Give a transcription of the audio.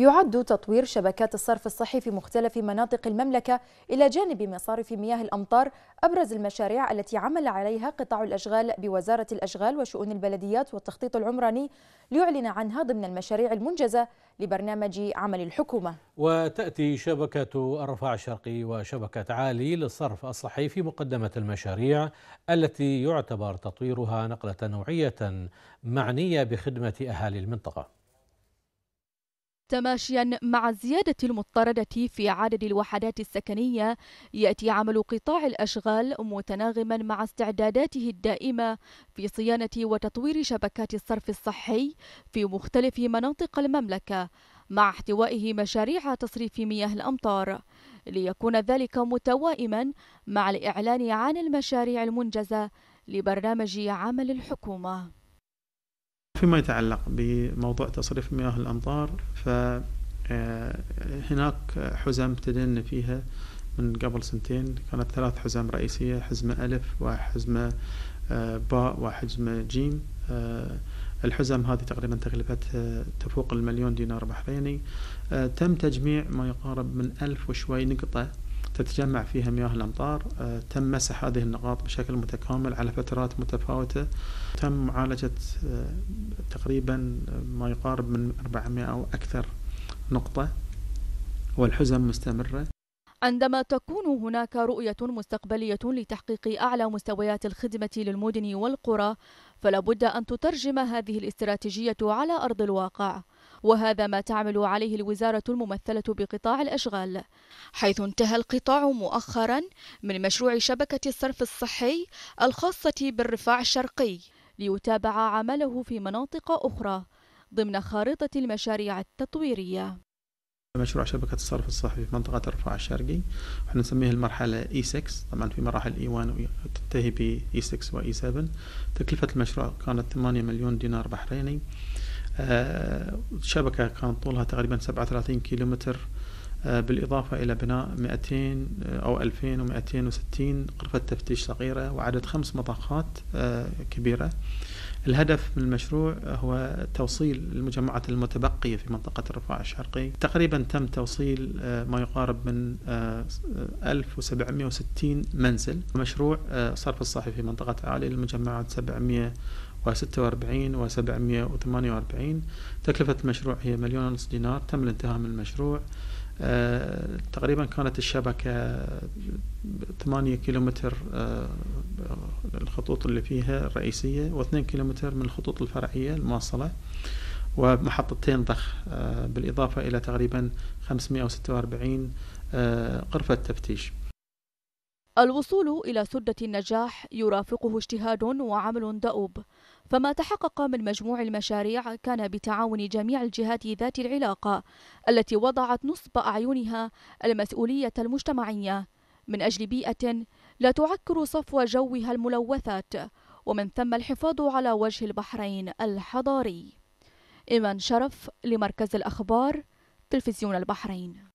يعد تطوير شبكات الصرف الصحي في مختلف مناطق المملكة إلى جانب مصارف مياه الأمطار أبرز المشاريع التي عمل عليها قطاع الأشغال بوزارة الأشغال وشؤون البلديات والتخطيط العمراني ليعلن عنها ضمن المشاريع المنجزة لبرنامج عمل الحكومة وتأتي شبكة الرفاع الشرقي وشبكة عالي للصرف الصحي في مقدمة المشاريع التي يعتبر تطويرها نقلة نوعية معنية بخدمة أهالي المنطقة تماشيا مع الزيادة المضطردة في عدد الوحدات السكنية يأتي عمل قطاع الأشغال متناغما مع استعداداته الدائمة في صيانة وتطوير شبكات الصرف الصحي في مختلف مناطق المملكة مع احتوائه مشاريع تصريف مياه الأمطار ليكون ذلك متوائما مع الإعلان عن المشاريع المنجزة لبرنامج عمل الحكومة فيما يتعلق بموضوع تصريف مياه الأمطار فهناك آه، حزم ابتدينا فيها من قبل سنتين كانت ثلاث حزم رئيسية حزمة ألف وحزمة آه، باء وحزمة جيم آه، الحزم هذه تقريبا تكلفتها تفوق المليون دينار بحريني تم تجميع ما يقارب من ألف وشوي نقطة تتجمع فيها مياه الأمطار آه، تم مسح هذه النقاط بشكل متكامل على فترات متفاوتة تم معالجة آه، تقريبا ما يقارب من 400 أو أكثر نقطة والحزم مستمرة عندما تكون هناك رؤية مستقبلية لتحقيق أعلى مستويات الخدمة للمدن والقرى فلا بد أن تترجم هذه الاستراتيجية على أرض الواقع وهذا ما تعمل عليه الوزارة الممثلة بقطاع الأشغال حيث انتهى القطاع مؤخرا من مشروع شبكة الصرف الصحي الخاصة بالرفاع الشرقي ليتابع عمله في مناطق أخرى ضمن خارطة المشاريع التطويرية مشروع شبكة الصرف الصحي في منطقة الرفاع الشرقي احنا نسميه المرحلة E6 طبعا في مراحل E1 تنتهي ب E6 و E7 تكلفة المشروع كانت 8 مليون دينار بحريني الشبكة آه، كان طولها تقريبا 37 كيلومتر آه، بالإضافة إلى بناء 200 آه، أو 2260 غرفة تفتيش صغيرة وعدد خمس مطاخات كبيرة الهدف من المشروع هو توصيل المجمعات المتبقية في منطقة الرفاع الشرقي تقريبا تم توصيل ما يقارب من 1760 منزل مشروع صرف الصحي في منطقة عالي للمجمعات 700 و46 و748 تكلفة المشروع هي مليون ونص دينار تم الانتهاء من المشروع آه، تقريبا كانت الشبكة 8 كيلومتر آه، الخطوط اللي فيها الرئيسية و2 كيلومتر من الخطوط الفرعية المواصلة ومحطتين ضخ آه، بالإضافة إلى تقريبا 546 غرفة تفتيش الوصول إلى سدة النجاح يرافقه اجتهاد وعمل دؤوب فما تحقق من مجموع المشاريع كان بتعاون جميع الجهات ذات العلاقة التي وضعت نصب أعينها المسؤولية المجتمعية من أجل بيئة لا تعكر صفو جوها الملوثات ومن ثم الحفاظ على وجه البحرين الحضاري إيمان شرف لمركز الأخبار تلفزيون البحرين